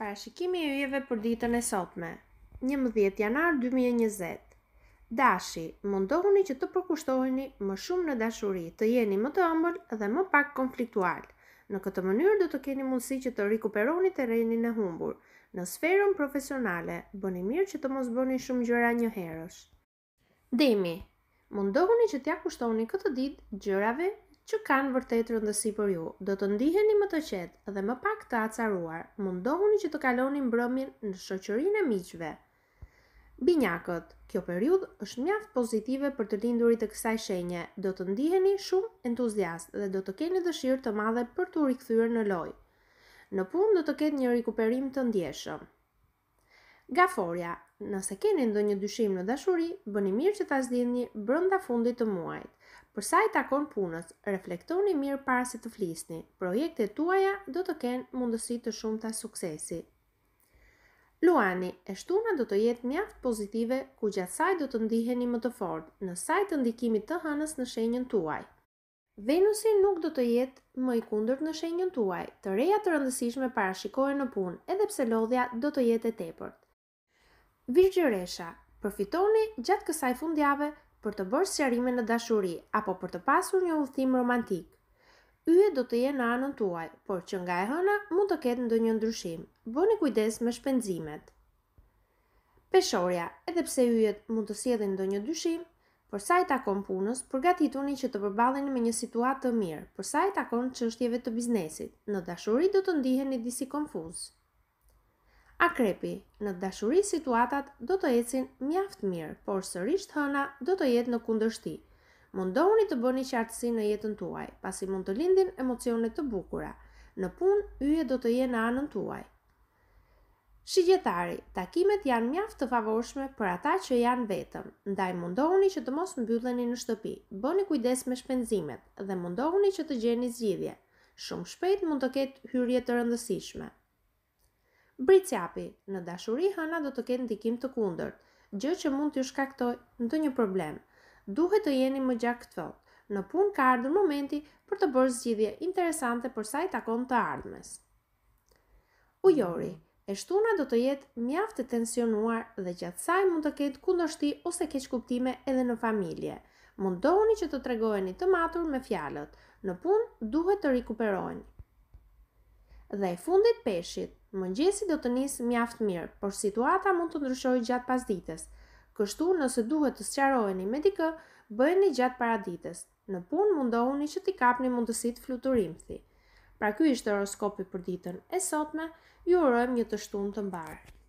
Parashikimi i ujeve për ditën e sotme, 11 janar 2020. Dashi, mundohuni që të përkushtoheni më shumë në dashuri, të jeni më të ëmbël dhe më pak konfliktual. Në këtë mënyrë do të keni mundësi që të rikuperoni terrenin e humbur. Në sferën profesionale, bëni mirë që të mos bëni shumë gjëra një herësh. Demi, mundohuni që t'ja kushtoni këtë ditë gjërave që kanë vërtet rëndësi për ju. Do të ndiheni më të qetë dhe më pak të acaruar. Mundohuni që të kaloni mbrëmjen në shoqërinë e miqve. Binjakët, kjo periudhë është mjaft pozitive për të lindurit e kësaj shenje. Do të ndiheni shumë entuziast dhe do të keni dëshirë të madhe për të rikthyer në lojë. Në punë do të ketë një rikuperim të ndjeshëm. Gaforia, nëse keni ndonjë dyshim në dashuri, bëni mirë që ta zgjidhni brenda fundit të muajit. Për sa i takon punës, reflektoni mirë para se të flisni. Projektet tuaja do të kenë mundësi të shumta suksesi. Luani, e shtuna do të jetë mjaft pozitive ku gjatë saj do të ndiheni më të fort në saj të ndikimit të hënës në shenjën tuaj. Venusi nuk do të jetë më i kundër në shenjën tuaj, të reja të rëndësishme para shikojë në punë edhe pse lodhja do të jetë e tepërt. Virgjëresha, përfitoni gjatë kësaj fundjave për të bërë sjarime në dashuri apo për të pasur një udhtim romantik. Yje do të jenë në anën tuaj, por që nga e hëna mund të ketë ndonjë ndryshim. Bëni kujdes me shpenzimet. Peshorja, edhe pse yjet mund të sjellin ndonjë dyshim, por sa i takon punës, përgatituni që të përballeni me një situatë të mirë. Por sa i takon çështjeve të biznesit, në dashuri do të ndiheni disi konfuz. Akrepi, në dashuri situatat do të ecin mjaft mirë, por sërisht hëna do të jetë në kundërshti. Mundohuni të bëni qartësi në jetën tuaj, pasi mund të lindin emocione të bukura. Në punë yje do të jenë anën tuaj. Shigjetari, takimet janë mjaft të favorshme për ata që janë vetëm, ndaj mundohuni që të mos mbylleni në shtëpi, bëni kujdes me shpenzimet dhe mundohuni që të gjeni zgjidhje. Shumë shpejt mund të ketë hyrje të rëndësishme. Bricjapi, në dashuri hëna do të ketë ndikim të kundërt, gjë që mund t'ju shkaktoj në të një problem. Duhet të jeni më gjak të thotë, në pun ka ardhur momenti për të bërë zgjidhje interesante për sa i takon të ardhmes. Ujori, e shtuna do të jetë mjaft e tensionuar dhe gjatë saj mund të ketë kundërshti ose keq kuptime edhe në familje. Mundohuni që të tregojeni të matur me fjalët. Në pun duhet të rikuperojnë dhe e fundit peshit. Mëngjesi do të nisë mjaft mirë, por situata mund të ndryshojë gjatë pasdites. Kështu, nëse duhet të sqaroheni me dikë, bëjeni gjatë paradites. Në punë mundohuni që t'i kapni mundësit fluturimthi. Pra ky ishte horoskopi për ditën e sotme, ju urojmë një të shtunë të mbarë.